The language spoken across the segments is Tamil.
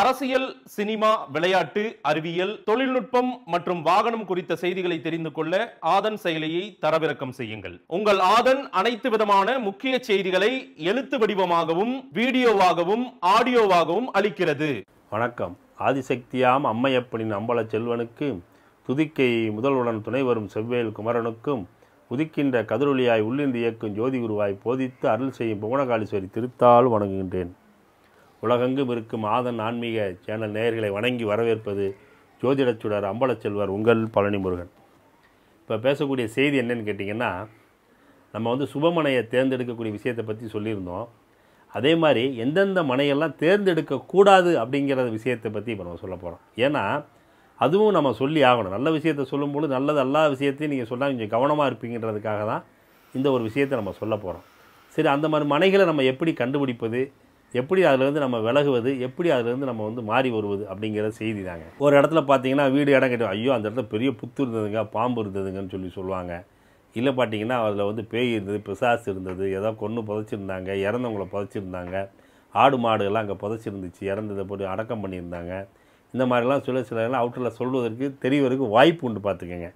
அரசியல் சினிமா விளையாட்டு அறிவியல் தொழில்நுட்பம் மற்றும் வாகனம் குறித்த செய்திகளை தெரிந்து கொள்ள ஆதன் செயலியை தரவிறக்கம் செய்யுங்கள் உங்கள் ஆதன் அனைத்து விதமான முக்கிய செய்திகளை எழுத்து வடிவமாகவும் வீடியோவாகவும் ஆடியோவாகவும் அளிக்கிறது வணக்கம் ஆதிசக்தியாம் அம்மையப்பனின் அம்பல செல்வனுக்கு துதிக்கை முதல்வுடன் துணை வரும் செவ்வேல் குமரனுக்கும் உதிக்கின்ற கதிரொலியாய் உள்ளிருந்து இயக்கும் ஜோதி குருவாய் போதித்து அருள் செய்யும் புவனகாலீஸ்வரி திருத்தால் வணங்குகின்றேன் உலகெங்கும் இருக்கும் ஆதன் ஆன்மீக சேனல் நேயர்களை வணங்கி வரவேற்பது ஜோதிடச்சுடர் அம்பலச்செல்வர் உங்கள் பழனி முருகன் இப்போ பேசக்கூடிய செய்தி என்னன்னு கேட்டிங்கன்னா நம்ம வந்து சுபமனையை தேர்ந்தெடுக்கக்கூடிய விஷயத்தை பற்றி சொல்லியிருந்தோம் அதே மாதிரி எந்தெந்த மனையெல்லாம் தேர்ந்தெடுக்கக்கூடாது அப்படிங்கிற விஷயத்தை பற்றி இப்போ நம்ம சொல்ல போகிறோம் ஏன்னா அதுவும் நம்ம சொல்லி ஆகணும் நல்ல விஷயத்தை சொல்லும்போது நல்லது எல்லா விஷயத்தையும் நீங்கள் சொன்னால் கொஞ்சம் கவனமாக இருப்பீங்கன்றதுக்காக தான் இந்த ஒரு விஷயத்தை நம்ம சொல்ல போகிறோம் சரி அந்த மாதிரி மனைகளை நம்ம எப்படி கண்டுபிடிப்பது எப்படி வந்து நம்ம விலகுவது எப்படி வந்து நம்ம வந்து மாறி வருவது அப்படிங்கிற செய்தி தாங்க ஒரு இடத்துல பார்த்தீங்கன்னா வீடு இடம் கட்டி ஐயோ அந்த இடத்துல பெரிய புத்து இருந்ததுங்க பாம்பு இருந்ததுங்கன்னு சொல்லி சொல்லுவாங்க இல்லை பார்த்தீங்கன்னா அதில் வந்து பேய் இருந்தது பிசாசு இருந்தது ஏதோ கொன்று புதைச்சிருந்தாங்க இறந்தவங்கள புதைச்சிருந்தாங்க ஆடு மாடுகள்லாம் அங்கே புதைச்சிருந்துச்சு இறந்ததை போட்டு அடக்கம் பண்ணியிருந்தாங்க இந்த மாதிரிலாம் சில சில அவுட்டரில் சொல்வதற்கு தெரியவதற்கு வாய்ப்பு உண்டு பார்த்துக்கோங்க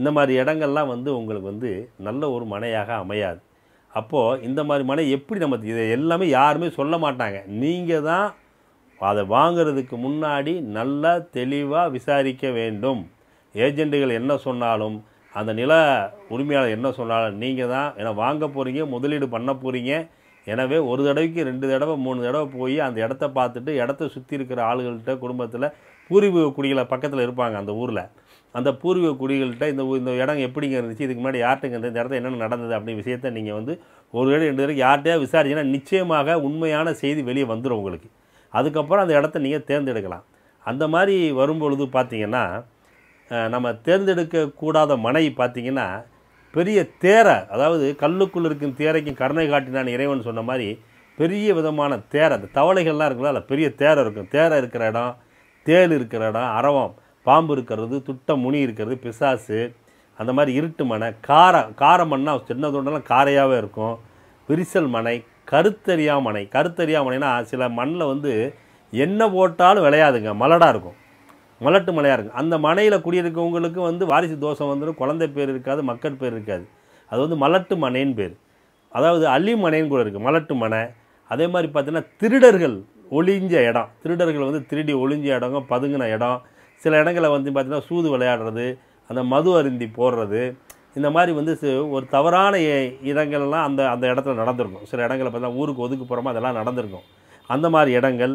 இந்த மாதிரி இடங்கள்லாம் வந்து உங்களுக்கு வந்து நல்ல ஒரு மனையாக அமையாது அப்போது இந்த மாதிரி மனை எப்படி நம்ம இதை எல்லாமே யாருமே சொல்ல மாட்டாங்க நீங்கள் தான் அதை வாங்கிறதுக்கு முன்னாடி நல்லா தெளிவாக விசாரிக்க வேண்டும் ஏஜெண்டுகள் என்ன சொன்னாலும் அந்த நில உரிமையாளர் என்ன சொன்னாலும் நீங்கள் தான் ஏன்னா வாங்க போகிறீங்க முதலீடு பண்ண போகிறீங்க எனவே ஒரு தடவைக்கு ரெண்டு தடவை மூணு தடவை போய் அந்த இடத்த பார்த்துட்டு இடத்த சுற்றி இருக்கிற ஆளுகள்கிட்ட குடும்பத்தில் பூர்வீக குடிகளை பக்கத்தில் இருப்பாங்க அந்த ஊரில் அந்த பூர்வீக குடிகள்கிட்ட இந்த இந்த இடம் எப்படிங்க இருந்துச்சு இதுக்கு முன்னாடி யார்கிட்ட இந்த இடத்த என்னென்ன நடந்தது அப்படின்னு விஷயத்த நீங்கள் வந்து ஒரு வேலை ரெண்டு இடம் யார்கிட்டயா விசாரிச்சிங்கன்னா நிச்சயமாக உண்மையான செய்தி வெளியே வந்துடும் உங்களுக்கு அதுக்கப்புறம் அந்த இடத்த நீங்கள் தேர்ந்தெடுக்கலாம் அந்த மாதிரி வரும்பொழுது பார்த்திங்கன்னா நம்ம தேர்ந்தெடுக்கக்கூடாத மனை பார்த்திங்கன்னா பெரிய தேரை அதாவது கல்லுக்குள் இருக்கும் தேரைக்கும் கருணை காட்டினான் இறைவன் சொன்ன மாதிரி பெரிய விதமான தேரை அந்த தவளைகள்லாம் இருக்குல்ல பெரிய தேரை இருக்கும் தேரை இருக்கிற இடம் தேல் இருக்கிற இடம் அரவம் பாம்பு இருக்கிறது துட்ட முனி இருக்கிறது பிசாசு அந்த மாதிரி இருட்டு மனை காரம் கார மண்ணா சின்ன தொண்டெல்லாம் காரையாகவே இருக்கும் விரிசல் மனை கருத்தறியா மனை கருத்தறியா மனைனா சில மண்ணில் வந்து என்ன போட்டாலும் விளையாதுங்க மலடாக இருக்கும் மலட்டு மலையாக இருக்கும் அந்த மனையில் குடியிருக்கவங்களுக்கு வந்து வாரிசு தோஷம் வந்துடும் குழந்தை பேர் இருக்காது மக்கள் பேர் இருக்காது அது வந்து மலட்டு மனைன்னு பேர் அதாவது அள்ளி மனைன்னு கூட இருக்குது மலட்டு மனை அதே மாதிரி பார்த்திங்கன்னா திருடர்கள் ஒளிஞ்ச இடம் திருடர்கள் வந்து திருடி ஒளிஞ்ச இடங்க பதுங்கின இடம் சில இடங்களில் வந்து பார்த்திங்கன்னா சூது விளையாடுறது அந்த மது அருந்தி போடுறது இந்த மாதிரி வந்து ஒரு தவறான இடங்கள்லாம் அந்த அந்த இடத்துல நடந்திருக்கும் சில இடங்களில் பார்த்தீங்கன்னா ஊருக்கு ஒதுக்கு போகிறோமோ அதெல்லாம் நடந்திருக்கும் அந்த மாதிரி இடங்கள்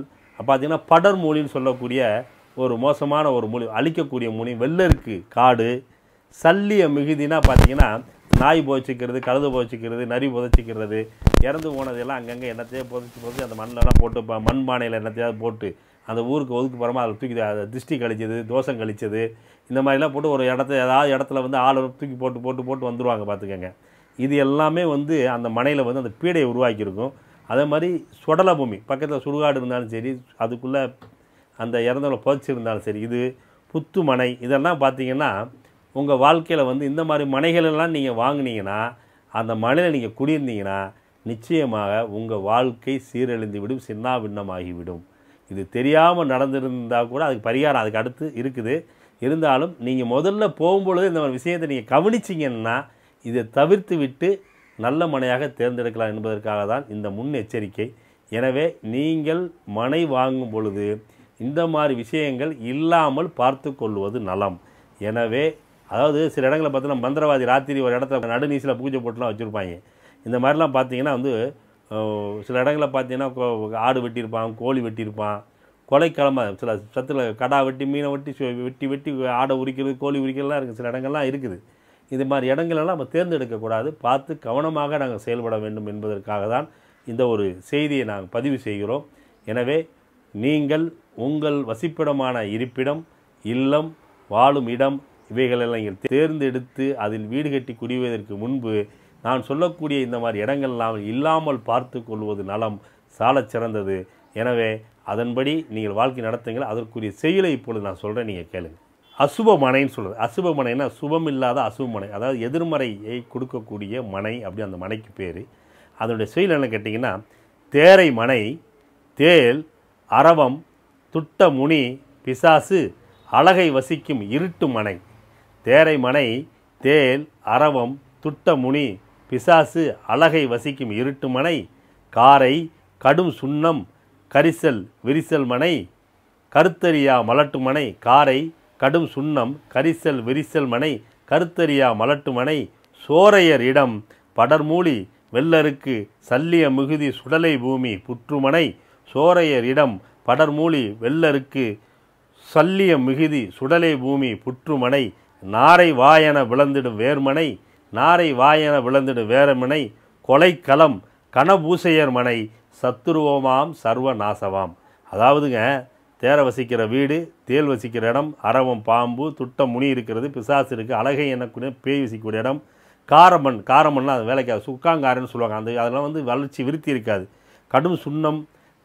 பார்த்திங்கன்னா படர் மொழின்னு சொல்லக்கூடிய ஒரு மோசமான ஒரு மொழி அழிக்கக்கூடிய மொழி வெள்ளருக்கு காடு சல்லிய மிகுதினா பார்த்திங்கன்னா நாய் புதைச்சிக்கிறது கழுது புதைச்சிக்கிறது நரி புதைச்சிக்கிறது இறந்து போனதெல்லாம் அங்கங்கே என்னத்தையே புதைச்சி புதைச்சி அந்த மண்ணெல்லாம் போட்டு மண் பானையில் என்னத்தையாவது போட்டு அந்த ஊருக்கு ஒதுக்கு போகிறோமா அதில் தூக்கி திருஷ்டி கழிச்சது தோஷம் கழிச்சது இந்த மாதிரிலாம் போட்டு ஒரு இடத்த ஏதாவது இடத்துல வந்து ஆள் தூக்கி போட்டு போட்டு போட்டு வந்துடுவாங்க பார்த்துக்கோங்க இது எல்லாமே வந்து அந்த மனையில் வந்து அந்த பீடையை உருவாக்கியிருக்கும் அதே மாதிரி சுடல பூமி பக்கத்தில் சுடுகாடு இருந்தாலும் சரி அதுக்குள்ளே அந்த இறந்தவங்களை இருந்தாலும் சரி இது புத்து மனை இதெல்லாம் பார்த்திங்கன்னா உங்கள் வாழ்க்கையில் வந்து இந்த மாதிரி மனைகளெல்லாம் நீங்கள் வாங்கினீங்கன்னா அந்த மனையில் நீங்கள் குடியிருந்தீங்கன்னா நிச்சயமாக உங்கள் வாழ்க்கை சீரழிந்து விடும் விடும் இது தெரியாமல் நடந்திருந்தால் கூட அதுக்கு பரிகாரம் அதுக்கு அடுத்து இருக்குது இருந்தாலும் நீங்கள் முதல்ல போகும்பொழுது இந்த மாதிரி விஷயத்தை நீங்கள் கவனிச்சிங்கன்னா இதை தவிர்த்து விட்டு நல்ல மனையாக தேர்ந்தெடுக்கலாம் என்பதற்காக தான் இந்த முன்னெச்சரிக்கை எனவே நீங்கள் மனை வாங்கும் பொழுது இந்த மாதிரி விஷயங்கள் இல்லாமல் பார்த்து கொள்வது நலம் எனவே அதாவது சில இடங்களில் பார்த்தீங்கன்னா மந்திரவாதி ராத்திரி ஒரு இடத்துல நடுநீசில் பூஜை போட்டுலாம் வச்சுருப்பாங்க இந்த மாதிரிலாம் பார்த்தீங்கன்னா வந்து சில இடங்களில் பார்த்தீங்கன்னா ஆடு வெட்டியிருப்பான் கோழி வெட்டியிருப்பான் கொலைக்கிழமை சில சத்தில் கடா வெட்டி மீனை வெட்டி வெட்டி வெட்டி ஆடை உரிக்கிறது கோழி உரிக்கிறதுலாம் இருக்குது சில இடங்கள்லாம் இருக்குது இது மாதிரி இடங்களெல்லாம் நம்ம தேர்ந்தெடுக்கக்கூடாது பார்த்து கவனமாக நாங்கள் செயல்பட வேண்டும் என்பதற்காக தான் இந்த ஒரு செய்தியை நாங்கள் பதிவு செய்கிறோம் எனவே நீங்கள் உங்கள் வசிப்பிடமான இருப்பிடம் இல்லம் வாழும் இடம் இவைகளெல்லாம் நீங்கள் தேர்ந்தெடுத்து அதில் வீடு கட்டி குடிவதற்கு முன்பு நான் சொல்லக்கூடிய இந்த மாதிரி இடங்கள்லாம் இல்லாமல் பார்த்து கொள்வது நலம் சாலச் சிறந்தது எனவே அதன்படி நீங்கள் வாழ்க்கை நடத்துங்கள் அதற்குரிய செயலை இப்பொழுது நான் சொல்கிறேன் நீங்கள் கேளுங்க அசுப மனைன்னு சொல்கிறது அசுப மனைனா சுபம் இல்லாத அசுப மனை அதாவது எதிர்மறையை கொடுக்கக்கூடிய மனை அப்படி அந்த மனைக்கு பேர் அதனுடைய செயல் என்ன கேட்டிங்கன்னா தேரை மனை தேல் அரவம் துட்ட முனி பிசாசு அழகை வசிக்கும் இருட்டு மனை தேரை மனை தேல் அரவம் துட்ட முனி பிசாசு அழகை வசிக்கும் இருட்டு மனை காரை கடும் சுண்ணம் கரிசல் விரிசல் மனை கருத்தரியா மலட்டு மனை காரை கடும் சுண்ணம் கரிசல் விரிசல் மனை கருத்தரியா மலட்டு மனை சோரையர் இடம் படர்மூலி வெள்ளருக்கு சல்லிய மிகுதி சுடலை பூமி புற்றுமனை சோரையர் இடம் படர்மூலி வெள்ளருக்கு சல்லிய மிகுதி சுடலை பூமி புற்றுமனை நாரை வாயென விளந்திடும் வேர்மனை நாரை வாயன விளந்திடு வேரமினை கொலைக்களம் கணபூசையர் மனை சத்துருவமாம் சர்வ நாசவாம் அதாவதுங்க தேர வசிக்கிற வீடு தேல் வசிக்கிற இடம் அரவம் பாம்பு துட்டம் முனி இருக்கிறது பிசாசு இருக்குது அழகை எனக்குரிய பேய் வசிக்கக்கூடிய இடம் காரமண் காரமண்ணா அது வேலைக்காது சுக்காங்காரன்னு சொல்லுவாங்க அந்த அதெல்லாம் வந்து வளர்ச்சி விருத்தி இருக்காது கடும் சுண்ணம்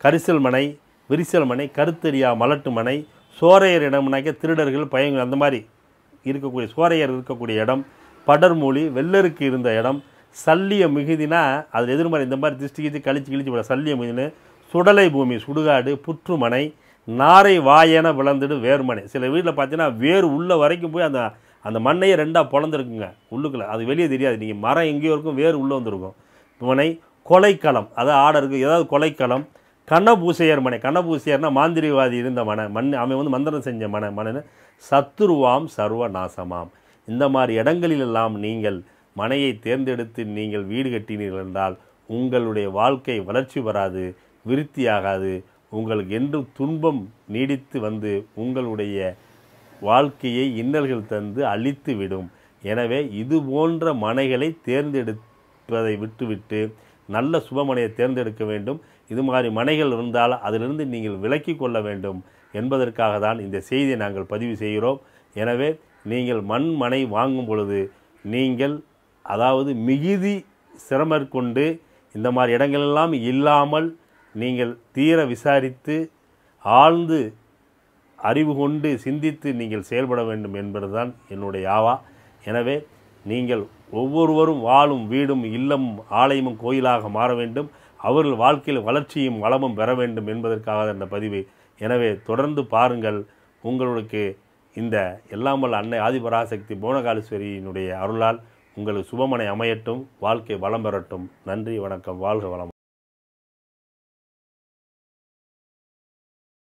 கரிசல் மனை விரிசல் மனை கருத்தரியா மலட்டு மனை சோரையர் இடம்னாக்க திருடர்கள் பயங்கள் அந்த மாதிரி இருக்கக்கூடிய சோரையர் இருக்கக்கூடிய இடம் படர்மூலி வெள்ளருக்கு இருந்த இடம் சல்லிய மிகுதினா அதில் எதிர்மறை இந்த மாதிரி திருஷ்டி கிழிச்சு கழிச்சு கிழிச்சு விட சல்லிய மிகுதினு சுடலை பூமி சுடுகாடு புற்றுமனை நாரை வாயென விளந்துடு வேர்மனை சில வீட்டில் பார்த்தீங்கன்னா வேர் உள்ள வரைக்கும் போய் அந்த அந்த மண்ணையே ரெண்டாக பிளந்துருக்குங்க உள்ளுக்குள்ளே அது வெளியே தெரியாது நீங்கள் மரம் எங்கேயோ இருக்கும் வேறு உள்ளே வந்திருக்கும் மனை கொலைக்களம் அதாவது ஆடை இருக்குது ஏதாவது கொலைக்களம் கண்ணபூசையர் மனை கண்ணபூசையர்னா மாந்திரிவாதி இருந்த மனை மண் அவன் வந்து மந்திரம் செஞ்ச மனை மனைன்னு சத்துருவாம் சர்வநாசமாம் இந்த மாதிரி இடங்களிலெல்லாம் நீங்கள் மனையை தேர்ந்தெடுத்து நீங்கள் வீடு கட்டினீர்கள் என்றால் உங்களுடைய வாழ்க்கை வளர்ச்சி வராது விருத்தியாகாது உங்களுக்கு என்றும் துன்பம் நீடித்து வந்து உங்களுடைய வாழ்க்கையை இன்னல்கள் தந்து அழித்து விடும் எனவே இது போன்ற மனைகளை தேர்ந்தெடுப்பதை விட்டுவிட்டு நல்ல சுபமனையை தேர்ந்தெடுக்க வேண்டும் இது மாதிரி மனைகள் இருந்தால் அதிலிருந்து நீங்கள் விலக்கி கொள்ள வேண்டும் என்பதற்காக தான் இந்த செய்தியை நாங்கள் பதிவு செய்கிறோம் எனவே நீங்கள் மண் மனை வாங்கும் பொழுது நீங்கள் அதாவது மிகுதி சிரமற்கொண்டு இந்த மாதிரி இடங்களெல்லாம் இல்லாமல் நீங்கள் தீர விசாரித்து ஆழ்ந்து அறிவு கொண்டு சிந்தித்து நீங்கள் செயல்பட வேண்டும் என்பதுதான் என்னுடைய ஆவா எனவே நீங்கள் ஒவ்வொருவரும் வாழும் வீடும் இல்லமும் ஆலயமும் கோயிலாக மாற வேண்டும் அவர்கள் வாழ்க்கையில் வளர்ச்சியும் வளமும் பெற வேண்டும் என்பதற்காக இந்த பதிவு எனவே தொடர்ந்து பாருங்கள் உங்களுக்கு இந்த எல்லாமல் அன்னை ஆதிபராசக்தி புவனகாலீஸ்வரியினுடைய அருளால் உங்களுக்கு சுபமனை அமையட்டும் வாழ்க்கை வளம் பெறட்டும் நன்றி வணக்கம் வாழ்க வளம்